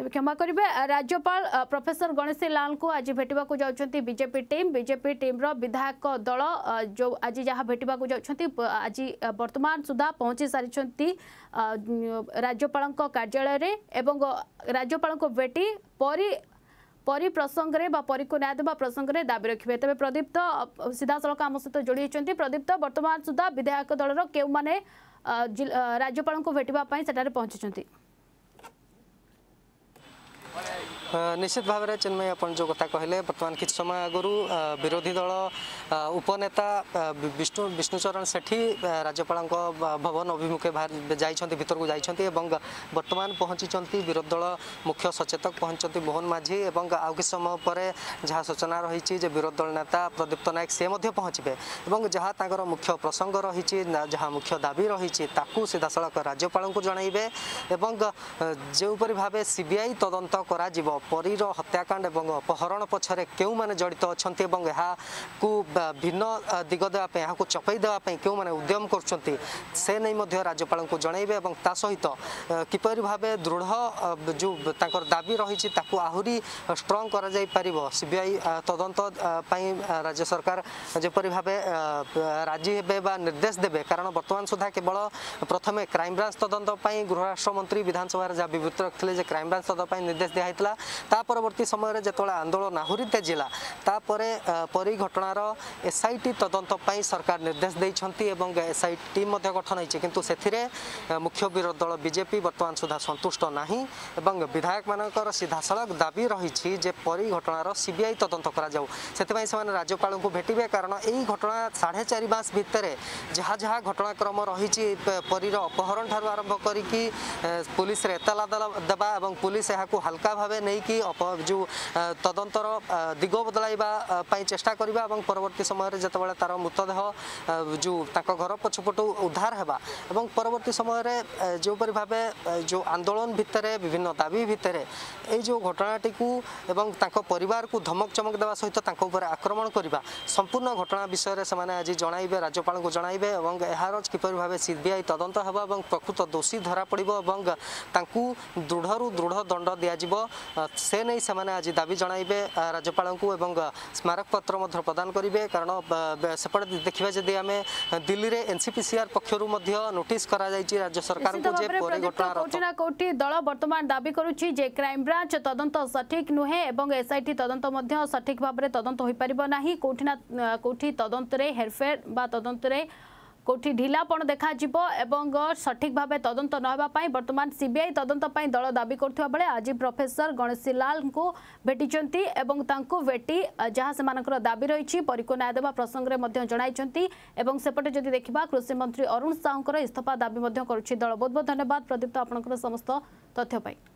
তবে ক্ষমা করবে রাজ্যপাল প্রফেসর গণেশী লাল আজ ভেটবা যাচ্ছেন বিজেপি টিম বিজেপি টিম্র বিধায়ক দল যে আজ যা ভেটবা যাচ্ছেন আজ বর্তমান সুদ্ধা পৌঁছি সারিছেন রাজ্যপাল কার্যালয়ে এবং রাজ্যপাল ভেটি পরি পরি প্রসঙ্গে বা পরীকে ন্যায় দেওয়া প্রসঙ্গে দাবি রাখবে তবে প্রদীপ্ত সিধাসলখ আম সহ যোড়ি হয়েছেন প্রদীপ্ত বর্তমান সুদ্ধা বিধায়ক দলর কেউ মানে রাজ্যপাল ভেটবা সেটার পৌঁছিছেন ନିଶ୍ଚିତ ଭାବରେ ଚିନ୍ମୟ ଆପଣ ଯେଉଁ କଥା କହିଲେ ବର୍ତ୍ତମାନ କିଛି ସମୟ ଆଗରୁ ବିରୋଧୀ ଦଳ ଉପନେତା ବିଷ୍ଣୁ ବିଷ୍ଣୁଚରଣ ସେଠୀ ରାଜ୍ୟପାଳଙ୍କ ଭବନ ଅଭିମୁଖେ ଯାଇଛନ୍ତି ଭିତରକୁ ଯାଇଛନ୍ତି ଏବଂ ବର୍ତ୍ତମାନ ପହଞ୍ଚିଛନ୍ତି ବିରୋଧୀ ଦଳ ମୁଖ୍ୟ ସଚେତକ ପହଞ୍ଚିଛନ୍ତି ମୋହନ ମାଝି ଏବଂ ଆଉ କିଛି ସମୟ ପରେ ଯାହା ସୂଚନା ରହିଛି ଯେ ବିରୋଧୀ ଦଳ ନେତା ପ୍ରଦୀପ୍ତ ନାୟକ ସେ ମଧ୍ୟ ପହଞ୍ଚିବେ ଏବଂ ଯାହା ତାଙ୍କର ମୁଖ୍ୟ ପ୍ରସଙ୍ଗ ରହିଛି ଯାହା ମୁଖ୍ୟ ଦାବି ରହିଛି ତାକୁ ସିଧାସଳଖ ରାଜ୍ୟପାଳଙ୍କୁ ଜଣାଇବେ ଏବଂ ଯେଉଁପରି ଭାବେ ସିବିଆଇ ତଦନ୍ତ କରାଯିବ পরীর হত্যাকাণ্ড এবং অপহরণ পছরে কেউ মানে জড়িত অনেক এবং এু ভিন্ন দিগ দেওয়া এখন চপাই দেওয়া কেউ মানে উদ্যম করছেন সে নেই রাজ্যপাল জনাইবে এবং তা সহিত কিপর ভাবে দৃঢ় যে তাঁর দাবি রয়েছে তাকে আহরি স্ট্রং করা যাই পার সিবিআই তদন্ত রাজ্য সরকার যেপরি ভাবে রাজি হবে বা নির্দেশ দেবে কারণ বর্তমান সুদ্ধা কেবল প্রথমে ক্রাইমব্রাঞ্চ তদন্ত গৃহরাষ্ট্রমন্ত্রী বিধানসভার যা বিবৃতি রাখলে যে ক্রাইমব্রাঞ্চ তদন্ত নির্দেশ দিয়া হয়েছিল ତା ପରବର୍ତ୍ତୀ ସମୟରେ ଯେତେବେଳେ ଆନ୍ଦୋଳନ ଆହୁରି ତେଜିଲା ତାପରେ ପରି ଘଟଣାର ଏସ୍ଆଇଟି ତଦନ୍ତ ପାଇଁ ସରକାର ନିର୍ଦ୍ଦେଶ ଦେଇଛନ୍ତି ଏବଂ ଏସ୍ଆଇ ଟିମ୍ ମଧ୍ୟ ଗଠନ ହୋଇଛି କିନ୍ତୁ ସେଥିରେ ମୁଖ୍ୟ ବିରୋଧୀ ଦଳ ବିଜେପି ବର୍ତ୍ତମାନ ସୁଦ୍ଧା ସନ୍ତୁଷ୍ଟ ନାହିଁ ଏବଂ ବିଧାୟକମାନଙ୍କର ସିଧାସଳଖ ଦାବି ରହିଛି ଯେ ପରି ଘଟଣାର ସିବିଆଇ ତଦନ୍ତ କରାଯାଉ ସେଥିପାଇଁ ସେମାନେ ରାଜ୍ୟପାଳଙ୍କୁ ଭେଟିବେ କାରଣ ଏହି ଘଟଣା ସାଢ଼େ ଚାରି ମାସ ଭିତରେ ଯାହା ଯାହା ଘଟଣାକ୍ରମ ରହିଛି ପରୀର ଅପହରଣ ଠାରୁ ଆରମ୍ଭ କରିକି ପୁଲିସରେ ଏତଲା ଦେବା ଏବଂ ପୁଲିସ ଏହାକୁ ହାଲକା ଭାବେ ନେଇ ନେଇକି ଯେଉଁ ତଦନ୍ତର ଦିଗ ବଦଳାଇବା ପାଇଁ ଚେଷ୍ଟା କରିବା ଏବଂ ପରବର୍ତ୍ତୀ ସମୟରେ ଯେତେବେଳେ ତାର ମୃତଦେହ ଯେଉଁ ତାଙ୍କ ଘର ପଛପଟୁ ଉଦ୍ଧାର ହେବା ଏବଂ ପରବର୍ତ୍ତୀ ସମୟରେ ଯେଉଁପରି ଭାବେ ଯେଉଁ ଆନ୍ଦୋଳନ ଭିତରେ ବିଭିନ୍ନ ଦାବି ଭିତରେ ଏଇ ଯେଉଁ ଘଟଣାଟିକୁ ଏବଂ ତାଙ୍କ ପରିବାରକୁ ଧମକ ଚମକ ଦେବା ସହିତ ତାଙ୍କ ଉପରେ ଆକ୍ରମଣ କରିବା ସମ୍ପୂର୍ଣ୍ଣ ଘଟଣା ବିଷୟରେ ସେମାନେ ଆଜି ଜଣାଇବେ ରାଜ୍ୟପାଳଙ୍କୁ ଜଣାଇବେ ଏବଂ ଏହାର କିପରି ଭାବେ ସିବିଆଇ ତଦନ୍ତ ହେବ ଏବଂ ପ୍ରକୃତ ଦୋଷୀ ଧରାପଡ଼ିବ ଏବଂ ତାଙ୍କୁ ଦୃଢ଼ରୁ ଦୃଢ଼ ଦଣ୍ଡ ଦିଆଯିବ से नहीं से आज दाबी जन राज्यपाल स्मारकपत्र प्रदान करेंगे कारण सेपटे देखा जदि आम दिल्ली में एनसीपीसीआर पक्षर नोटिस कर राज्य सरकार को दल बर्तमान दावी कर जे क्राइम ब्रांच तदंत सठिक नुहे एवं एसआईटी तदंत मध्य सठिक भाबरे तदंत होई परिबो नाही कोठी ना कोठी तदंत रे हेरफेर बा কোটি ঢিলাপণ দেখাযিব এবং সঠিক ভাবে তদন্ত নহবা বর্তমান সিবিআই তদন্ত দল দাবি করুয়া বেড়ে আজ প্রফেসর গণেশী লাল ভেটিছেন এবং তাঁকু ভেটি যা সে দাবি রয়েছে পরীক্ষা ন্যায় দেওয়া প্রসঙ্গে জনাই এবং সেপটে যদি দেখা কৃষিমন্ত্রী অরুণ সাহুঙ্কর ইস্তফা দাবি করছে দল বহুত বহুত ধন্যবাদ প্রদীপ্ত আপনার সমস্ত তথ্য পাই